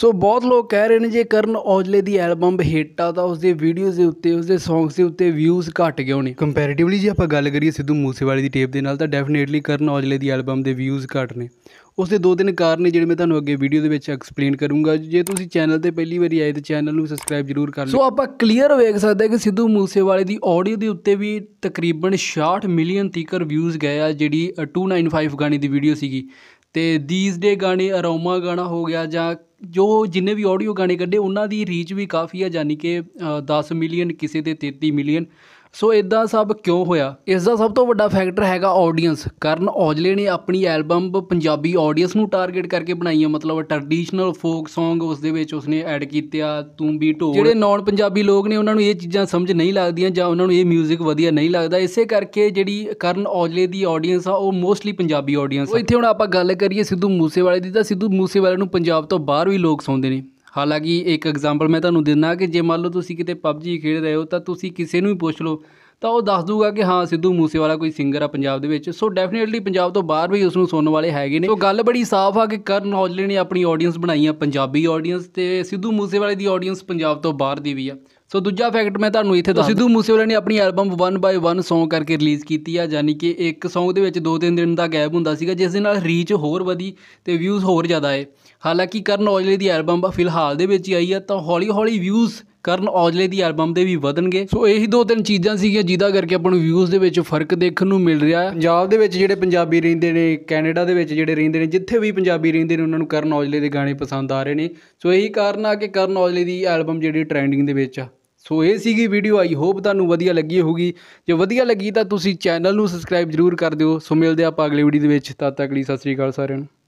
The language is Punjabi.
ਸੋ ਬਹੁਤ ਲੋਕ ਕਹਿ ਰਹੇ ਨੇ ਜੇ ਕਰਨ ਔਜਲੇ ਦੀ ਐਲਬਮ ਹਿੱਟ ਆ ਤਾਂ ਉਸਦੇ ਵੀਡੀਓਜ਼ ਦੇ ਉੱਤੇ ਉਸਦੇ ਸੌਂਗਸ ਦੇ ਉੱਤੇ ਵਿਊਜ਼ ਘਟ ਗਏ ਹੋਣੇ ਕੰਪੈਰੀਟਿਵਲੀ ਜੇ ਆਪਾਂ ਗੱਲ ਕਰੀਏ ਸਿੱਧੂ ਮੂਸੇਵਾਲੇ ਦੀ ਟੇਪ ਦੇ ਨਾਲ ਤਾਂ ਡੈਫੀਨੇਟਲੀ ਕਰਨ ਔਜਲੇ ਦੀ ਐਲਬਮ ਦੇ ਵਿਊਜ਼ ਘਟ ਨੇ ਉਸਦੇ ਦੋ ਦਿਨ ਕਾਰਨ ਨੇ ਜਿਹੜੇ ਮੈਂ ਤੁਹਾਨੂੰ ਅੱਗੇ ਵੀਡੀਓ ਦੇ ਵਿੱਚ ਐਕਸਪਲੇਨ ਕਰੂੰਗਾ ਜੇ ਤੁਸੀਂ ਚੈਨਲ ਤੇ ਪਹਿਲੀ ਵਾਰੀ ਆਏ ਤਾਂ ਚੈਨਲ ਨੂੰ ਸਬਸਕ੍ਰਾਈਬ ਜਰੂਰ ਕਰ ਲਓ ਸੋ ਆਪਾਂ ਕਲੀਅਰ ਵੇਖ ਸਕਦੇ ਕਿ ਸਿੱਧੂ ਮੂਸੇਵਾਲੇ ਦੀ ਆਡੀਓ ਦੇ ਉੱਤੇ ਵੀ ਤਕਰੀਬਨ 66 ਮਿਲੀਅਨ ਤੀਕਰ ਵਿਊਜ਼ ਗਏ ਆ ਜਿਹੜੀ 295 ਗਾਣੇ ਦੀ ਵੀਡੀਓ ਸੀਗੀ ਅਤੇ ਦੀਜ਼ ਡੇ ਗਾਣੇ ਅਰੋਮਾ ਗਾਣਾ ਹੋ ਗਿਆ ਜਾਂ ਜੋ ਜਿੰਨੇ ਵੀ ਆਡੀਓ ਗਾਣੇ ਕੱਢੇ ਉਹਨਾਂ ਦੀ ਰੀਚ ਵੀ ਕਾਫੀ ਹੈ ਯਾਨੀ ਕਿ ਦਸ ਮਿਲੀਅਨ ਕਿਸੇ ਦੇ ਤੇਤੀ ਮਿਲੀਅਨ ਸੋ ਇਦਾਂ ਸਭ ਕਿਉਂ ਹੋਇਆ ਇਸ ਦਾ ਸਭ ਤੋਂ ਵੱਡਾ ਫੈਕਟਰ ਹੈਗਾ ਆਡੀਅנס ਕਰਨ ਔਜਲੇ ਨੇ ਆਪਣੀ ਐਲਬਮ ਪੰਜਾਬੀ ਆਡੀਅנס ਨੂੰ ਟਾਰਗੇਟ ਕਰਕੇ ਬਣਾਈ ਹੈ ਮਤਲਬ ਟ੍ਰੈਡੀਸ਼ਨਲ ਫੋਕ Song ਉਸ ਦੇ ਵਿੱਚ ਉਸਨੇ ਐਡ ਕੀਤੇ ਆ ਤੂੰ ਵੀ ਢੋਲ ਜਿਹੜੇ ਨੌਨ ਪੰਜਾਬੀ ਲੋਕ ਨੇ ਉਹਨਾਂ ਨੂੰ ਇਹ ਚੀਜ਼ਾਂ ਸਮਝ ਨਹੀਂ ਲੱਗਦੀਆਂ ਜਾਂ ਉਹਨਾਂ ਨੂੰ ਇਹ 뮤직 ਵਧੀਆ ਨਹੀਂ ਲੱਗਦਾ ਇਸੇ ਕਰਕੇ ਜਿਹੜੀ ਕਰਨ ਔਜਲੇ ਦੀ ਆਡੀਅנס ਆ ਉਹ ਮੋਸਟਲੀ ਪੰਜਾਬੀ ਆਡੀਅנס ਇੱਥੇ ਹੁਣ ਆਪਾਂ ਗੱਲ ਕਰੀਏ ਸਿੱਧੂ ਮੂਸੇਵਾਲੇ ਦੀ ਤਾਂ ਸਿੱਧੂ ਮੂਸੇਵਾਲੇ ਨੂੰ ਪੰਜਾਬ ਤੋਂ ਬਾਹਰ ਵੀ ਲੋਕ ਸੁਣਦੇ ਨੇ ਹਾਲਾਂਕਿ ਇੱਕ ਐਗਜ਼ਾਮਪਲ ਮੈਂ ਤੁਹਾਨੂੰ ਦਿੰਦਾ ਕਿ ਜੇ ਮੰਨ ਲਓ ਤੁਸੀਂ ਕਿਤੇ ਪਬਜੀ ਖੇਡ ਰਹੇ ਹੋ ਤਾਂ ਤੁਸੀਂ ਕਿਸੇ ਨੂੰ ਵੀ ਪੁੱਛ ਲਓ ਤਾਂ ਉਹ ਦੱਸ ਦੂਗਾ ਕਿ ਹਾਂ ਸਿੱਧੂ ਮੂਸੇਵਾਲਾ ਕੋਈ ਸਿੰਗਰ ਆ ਪੰਜਾਬ ਦੇ ਵਿੱਚ ਸੋ ਡੈਫੀਨਿਟਲੀ ਪੰਜਾਬ ਤੋਂ ਬਾਹਰ ਵੀ ਉਸ ਨੂੰ ਸੁਣਨ ਵਾਲੇ ਹੈਗੇ ਨੇ ਸੋ ਗੱਲ ਬੜੀ ਸਾਫ਼ ਆ ਕਿ ਕਰਨ ਔਜਲੇ ਨੇ ਆਪਣੀ ਆਡੀਅנס ਬਣਾਈ ਆ ਪੰਜਾਬੀ ਆਡੀਅנס ਤੇ ਸਿੱਧੂ ਮੂਸੇਵਾਲੇ ਦੀ ਆਡੀਅנס ਪੰਜਾਬ ਤੋਂ ਬਾਹਰ ਦੀ ਵੀ ਆ ਸੋ ਦੂਜਾ ਫੈਕਟ ਮੈਂ ਤੁਹਾਨੂੰ ਇੱਥੇ ਦੱਸ ਸਿੱਧੂ ਮੂਸੇਵਾਲੇ ਨੇ ਆਪਣੀ ਐਲਬਮ 1 ਬਾਈ 1 Song ਕਰਕੇ ਰਿਲੀਜ਼ ਕੀਤੀ ਆ ਯਾਨੀ ਕਿ ਇੱਕ Song ਦੇ ਵਿੱਚ 2-3 ਦਿਨ ਦਾ ਗੈਪ ਹੁੰਦਾ ਸੀਗਾ ਜਿਸ ਦੇ ਨਾਲ ਰੀਚ ਹੋਰ ਵਧੀ ਤੇ ਵਿਊਜ਼ ਹੋਰ ਜ਼ਿਆਦਾ ਏ ਹਾਲਾਂਕਿ ਕਰਨ ਔਜਲੇ ਦੀ ਐਲਬਮ ਫਿਲਹਾਲ ਦੇ ਵਿੱਚ ਆਈ ਆ ਤਾਂ ਹੌਲੀ-ਹੌਲੀ ਵਿਊਜ਼ ਕਰਨ ਔਜਲੇ ਦੀ ਐਲਬਮ ਦੇ ਵੀ ਵਧਣਗੇ ਸੋ ਇਹੀ ਦੋ ਤਿੰਨ ਚੀਜ਼ਾਂ ਸੀਗੀਆਂ ਜਿਹਦਾ ਕਰਕੇ ਆਪਾਂ ਨੂੰ ਵਿਊਜ਼ ਦੇ ਵਿੱਚ ਫਰਕ ਦੇਖਣ ਨੂੰ ਮਿਲ ਰਿਹਾ ਪੰਜਾਬ ਦੇ ਵਿੱਚ ਜਿਹੜੇ ਪੰਜਾਬੀ ਰਹਿੰਦੇ ਨੇ ਕੈਨੇਡਾ ਦੇ ਵਿੱਚ ਜਿਹੜੇ ਰਹਿੰਦੇ ਨੇ ਜਿੱਥੇ ਵੀ ਪੰਜਾਬੀ ਰਹਿੰਦੇ ਨੇ ਉਹਨਾਂ ਨੂੰ ਕਰਨ ਔਜਲੇ ਦੇ ਗਾਣੇ ਪਸੰਦ ਆ ਰਹੇ ਨੇ ਸੋ ਇਹੀ ਕਾਰਨ ਆ ਕਿ ਕਰਨ ਔਜਲੇ ਦੀ ਐਲਬਮ ਜਿਹੜੀ ਟ੍ਰੈਂਡਿੰਗ ਦੇ ਵਿੱਚ ਆ ਸੋ ਇਹ ਸੀਗੀ ਵੀਡੀਓ ਆਈ ਹੋਪ ਤੁਹਾਨੂੰ ਵਧੀਆ ਲੱਗੀ ਹੋਊਗੀ ਜੇ ਵਧੀਆ ਲੱਗੀ ਤਾਂ ਤੁਸੀਂ ਚੈਨਲ ਨੂੰ ਸਬਸਕ੍ਰਾਈਬ ਜ਼ਰੂਰ ਕਰ ਦਿਓ ਸੋ ਮਿਲਦੇ ਆਪਾਂ ਅਗਲੀ ਵੀਡੀਓ ਦੇ ਵਿੱਚ ਤਦ ਤੱਕ ਲਈ ਸਤਿ ਸ੍ਰੀ ਅਕਾਲ ਸਾਰਿਆਂ ਨੂੰ